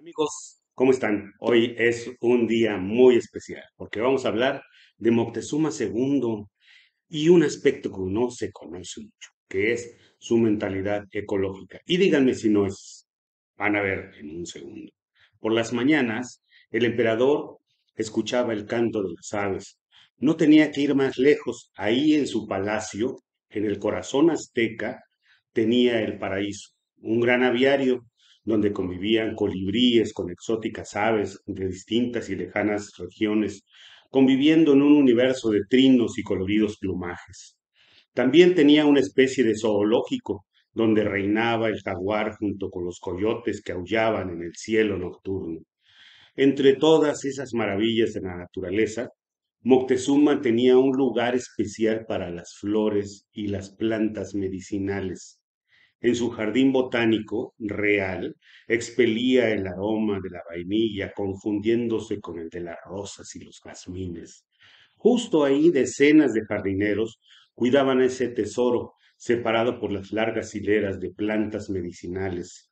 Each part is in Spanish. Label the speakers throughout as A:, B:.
A: Amigos, ¿cómo están? Hoy es un día muy especial porque vamos a hablar de Moctezuma II y un aspecto que no se conoce mucho, que es su mentalidad ecológica. Y díganme si no es. Van a ver en un segundo. Por las mañanas, el emperador escuchaba el canto de las aves. No tenía que ir más lejos. Ahí en su palacio, en el corazón azteca, tenía el paraíso, un gran aviario donde convivían colibríes con exóticas aves de distintas y lejanas regiones, conviviendo en un universo de trinos y coloridos plumajes. También tenía una especie de zoológico, donde reinaba el jaguar junto con los coyotes que aullaban en el cielo nocturno. Entre todas esas maravillas de la naturaleza, Moctezuma tenía un lugar especial para las flores y las plantas medicinales en su jardín botánico real expelía el aroma de la vainilla confundiéndose con el de las rosas y los jazmines. Justo ahí decenas de jardineros cuidaban ese tesoro separado por las largas hileras de plantas medicinales.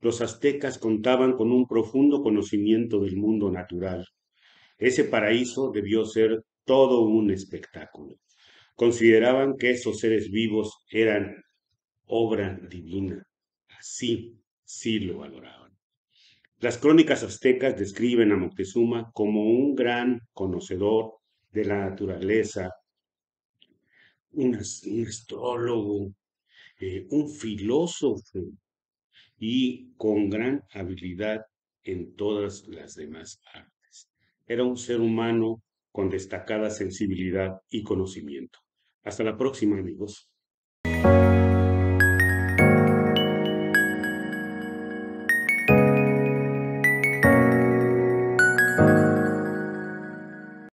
A: Los aztecas contaban con un profundo conocimiento del mundo natural. Ese paraíso debió ser todo un espectáculo. Consideraban que esos seres vivos eran obra divina. Así, sí lo valoraban. Las crónicas aztecas describen a Moctezuma como un gran conocedor de la naturaleza, un, astrólogo, eh, un filósofo y con gran habilidad en todas las demás artes. Era un ser humano con destacada sensibilidad y conocimiento. Hasta la próxima, amigos.